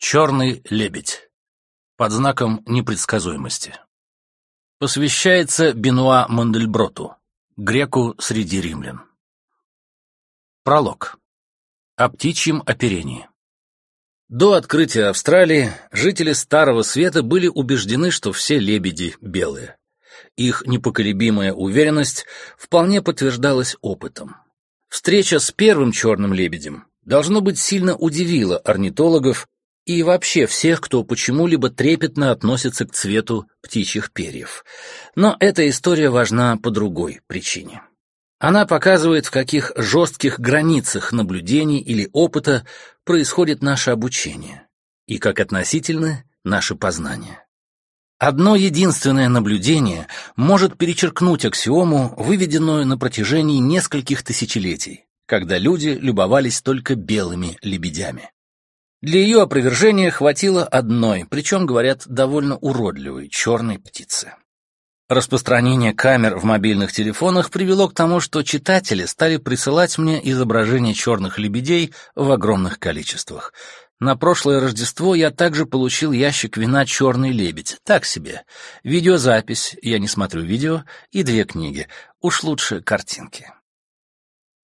Черный лебедь. Под знаком непредсказуемости. Посвящается Бенуа Мандельброту, греку среди римлян. Пролог. О птичьем оперении. До открытия Австралии жители Старого Света были убеждены, что все лебеди белые. Их непоколебимая уверенность вполне подтверждалась опытом. Встреча с первым черным лебедем, должно быть, сильно удивила орнитологов, и вообще всех, кто почему-либо трепетно относится к цвету птичьих перьев. Но эта история важна по другой причине. Она показывает, в каких жестких границах наблюдений или опыта происходит наше обучение и как относительны наши познания. Одно единственное наблюдение может перечеркнуть аксиому, выведенную на протяжении нескольких тысячелетий, когда люди любовались только белыми лебедями. Для ее опровержения хватило одной, причем, говорят, довольно уродливой, черной птицы. Распространение камер в мобильных телефонах привело к тому, что читатели стали присылать мне изображения черных лебедей в огромных количествах. На прошлое Рождество я также получил ящик вина «Черный лебедь». Так себе. Видеозапись, я не смотрю видео, и две книги. Уж лучше картинки.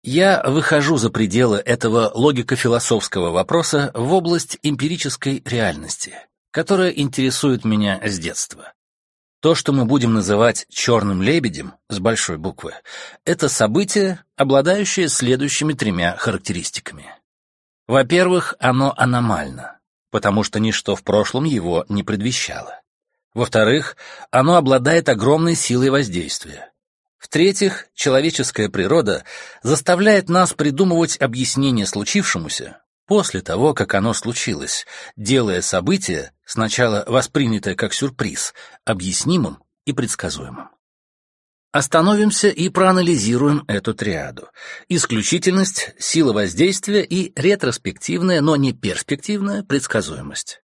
Я выхожу за пределы этого логико-философского вопроса в область эмпирической реальности, которая интересует меня с детства. То, что мы будем называть «черным лебедем» с большой буквы, это событие, обладающее следующими тремя характеристиками. Во-первых, оно аномально, потому что ничто в прошлом его не предвещало. Во-вторых, оно обладает огромной силой воздействия. В-третьих, человеческая природа заставляет нас придумывать объяснение случившемуся после того, как оно случилось, делая событие, сначала воспринятое как сюрприз, объяснимым и предсказуемым. Остановимся и проанализируем эту триаду. Исключительность, сила воздействия и ретроспективная, но не перспективная предсказуемость.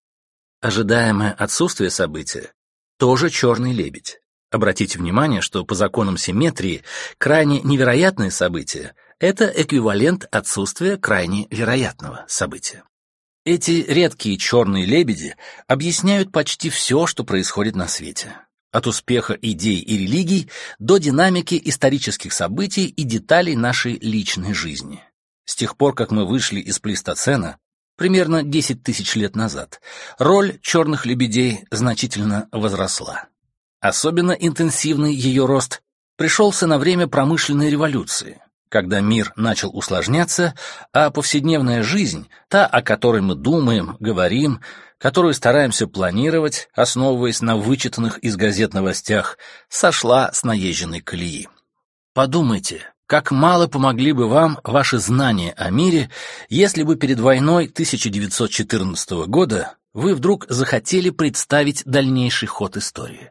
Ожидаемое отсутствие события – тоже черный лебедь. Обратите внимание, что по законам симметрии крайне невероятное событие — это эквивалент отсутствия крайне вероятного события. Эти редкие черные лебеди объясняют почти все, что происходит на свете. От успеха идей и религий до динамики исторических событий и деталей нашей личной жизни. С тех пор, как мы вышли из плейстоцена, примерно 10 тысяч лет назад, роль черных лебедей значительно возросла. Особенно интенсивный ее рост пришелся на время промышленной революции, когда мир начал усложняться, а повседневная жизнь, та, о которой мы думаем, говорим, которую стараемся планировать, основываясь на вычитанных из газет новостях, сошла с наезженной колеи. Подумайте, как мало помогли бы вам ваши знания о мире, если бы перед войной 1914 года вы вдруг захотели представить дальнейший ход истории.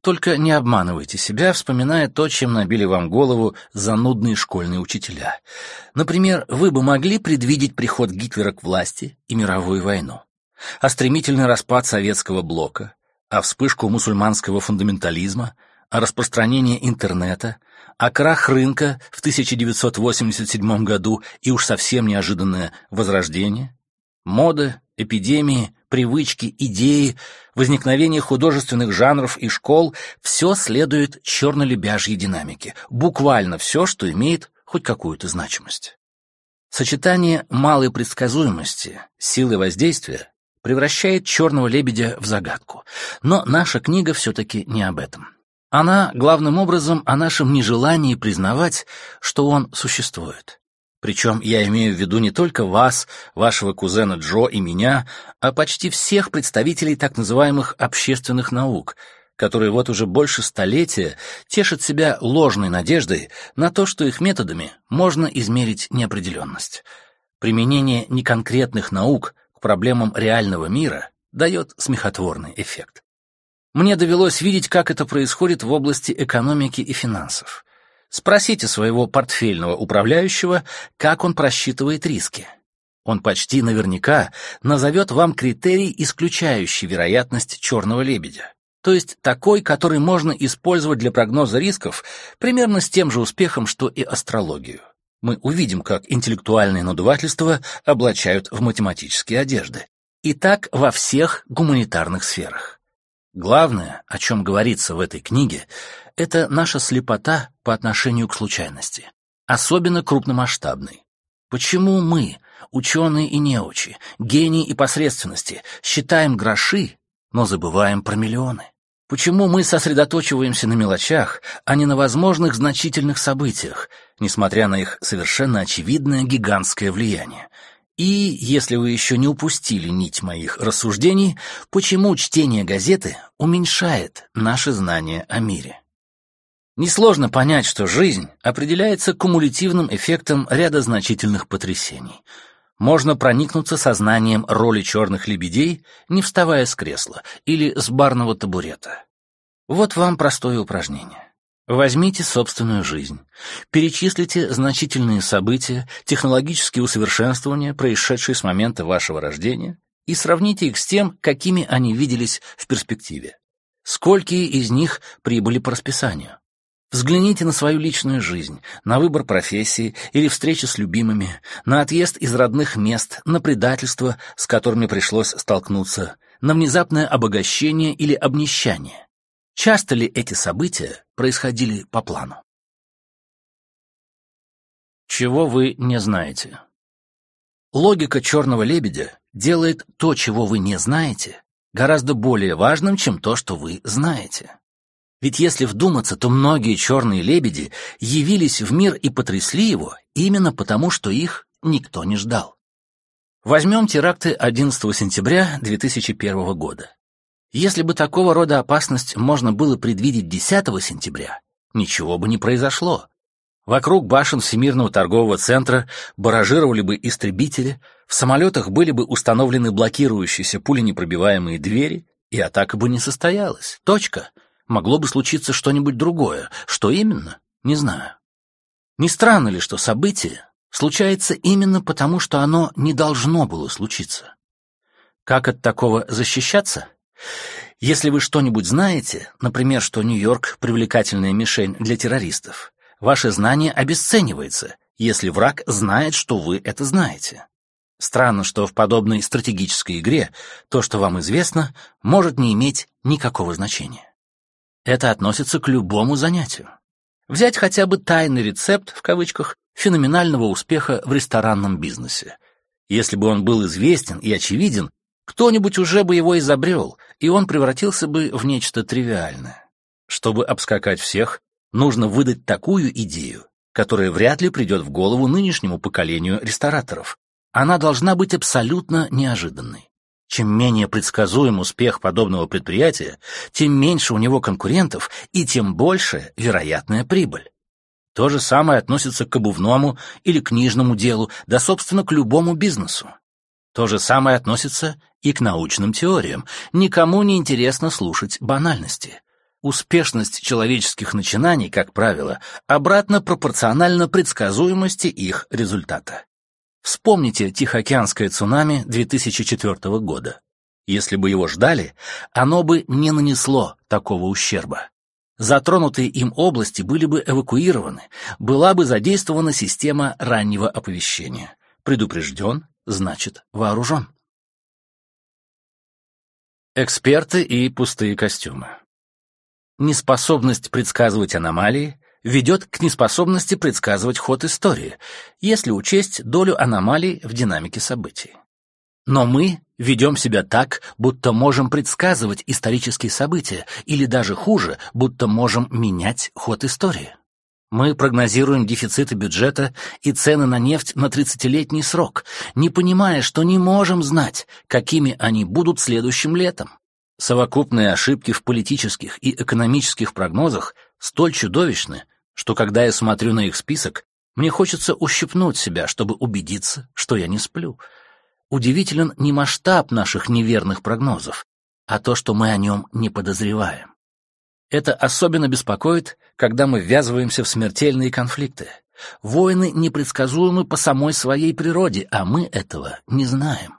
Только не обманывайте себя, вспоминая то, чем набили вам голову занудные школьные учителя. Например, вы бы могли предвидеть приход Гитлера к власти и мировую войну, а стремительный распад советского блока, а вспышку мусульманского фундаментализма, о а распространение интернета, о а крах рынка в 1987 году и уж совсем неожиданное возрождение, моды, эпидемии, привычки, идеи, возникновение художественных жанров и школ — все следует чернолебяжьей динамике, буквально все, что имеет хоть какую-то значимость. Сочетание малой предсказуемости, силы воздействия превращает черного лебедя в загадку. Но наша книга все-таки не об этом. Она главным образом о нашем нежелании признавать, что он существует. Причем я имею в виду не только вас, вашего кузена Джо и меня, а почти всех представителей так называемых общественных наук, которые вот уже больше столетия тешат себя ложной надеждой на то, что их методами можно измерить неопределенность. Применение неконкретных наук к проблемам реального мира дает смехотворный эффект. Мне довелось видеть, как это происходит в области экономики и финансов. Спросите своего портфельного управляющего, как он просчитывает риски. Он почти наверняка назовет вам критерий, исключающий вероятность черного лебедя, то есть такой, который можно использовать для прогноза рисков примерно с тем же успехом, что и астрологию. Мы увидим, как интеллектуальные надувательства облачают в математические одежды. И так во всех гуманитарных сферах. Главное, о чем говорится в этой книге, это наша слепота по отношению к случайности, особенно крупномасштабной. Почему мы, ученые и неучи, гении и посредственности, считаем гроши, но забываем про миллионы? Почему мы сосредоточиваемся на мелочах, а не на возможных значительных событиях, несмотря на их совершенно очевидное гигантское влияние? И, если вы еще не упустили нить моих рассуждений, почему чтение газеты уменьшает наши знания о мире? Несложно понять, что жизнь определяется кумулятивным эффектом ряда значительных потрясений. Можно проникнуться сознанием роли черных лебедей, не вставая с кресла или с барного табурета. Вот вам простое упражнение. Возьмите собственную жизнь. Перечислите значительные события, технологические усовершенствования, происшедшие с момента вашего рождения, и сравните их с тем, какими они виделись в перспективе. Сколько из них прибыли по расписанию? Взгляните на свою личную жизнь, на выбор профессии или встречи с любимыми, на отъезд из родных мест, на предательства, с которыми пришлось столкнуться, на внезапное обогащение или обнищание. Часто ли эти события происходили по плану? Чего вы не знаете? Логика черного лебедя делает то, чего вы не знаете, гораздо более важным, чем то, что вы знаете. Ведь если вдуматься, то многие черные лебеди явились в мир и потрясли его именно потому, что их никто не ждал. Возьмем теракты 11 сентября 2001 года. Если бы такого рода опасность можно было предвидеть 10 сентября, ничего бы не произошло. Вокруг башен Всемирного торгового центра баражировали бы истребители, в самолетах были бы установлены блокирующиеся пуленепробиваемые двери, и атака бы не состоялась. Точка. Могло бы случиться что-нибудь другое. Что именно? Не знаю. Не странно ли, что событие случается именно потому, что оно не должно было случиться? Как от такого защищаться? Если вы что-нибудь знаете, например, что Нью-Йорк — привлекательная мишень для террористов, ваше знание обесценивается, если враг знает, что вы это знаете. Странно, что в подобной стратегической игре то, что вам известно, может не иметь никакого значения. Это относится к любому занятию. Взять хотя бы «тайный рецепт» в кавычках феноменального успеха в ресторанном бизнесе. Если бы он был известен и очевиден, кто-нибудь уже бы его изобрел, и он превратился бы в нечто тривиальное. Чтобы обскакать всех, нужно выдать такую идею, которая вряд ли придет в голову нынешнему поколению рестораторов. Она должна быть абсолютно неожиданной. Чем менее предсказуем успех подобного предприятия, тем меньше у него конкурентов и тем больше вероятная прибыль. То же самое относится к обувному или книжному делу, да, собственно, к любому бизнесу. То же самое относится и к научным теориям. Никому не интересно слушать банальности. Успешность человеческих начинаний, как правило, обратно пропорциональна предсказуемости их результата. Вспомните Тихоокеанское цунами 2004 года. Если бы его ждали, оно бы не нанесло такого ущерба. Затронутые им области были бы эвакуированы, была бы задействована система раннего оповещения. Предупрежден, значит вооружен. Эксперты и пустые костюмы. Неспособность предсказывать аномалии ведет к неспособности предсказывать ход истории, если учесть долю аномалий в динамике событий. Но мы ведем себя так, будто можем предсказывать исторические события, или даже хуже, будто можем менять ход истории. Мы прогнозируем дефициты бюджета и цены на нефть на 30-летний срок, не понимая, что не можем знать, какими они будут следующим летом. Совокупные ошибки в политических и экономических прогнозах столь чудовищны, что когда я смотрю на их список, мне хочется ущипнуть себя, чтобы убедиться, что я не сплю. Удивителен не масштаб наших неверных прогнозов, а то, что мы о нем не подозреваем. Это особенно беспокоит когда мы ввязываемся в смертельные конфликты. Войны непредсказуемы по самой своей природе, а мы этого не знаем.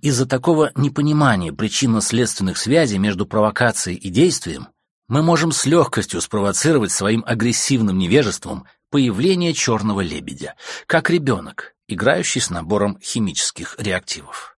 Из-за такого непонимания причинно-следственных связей между провокацией и действием мы можем с легкостью спровоцировать своим агрессивным невежеством появление черного лебедя, как ребенок, играющий с набором химических реактивов.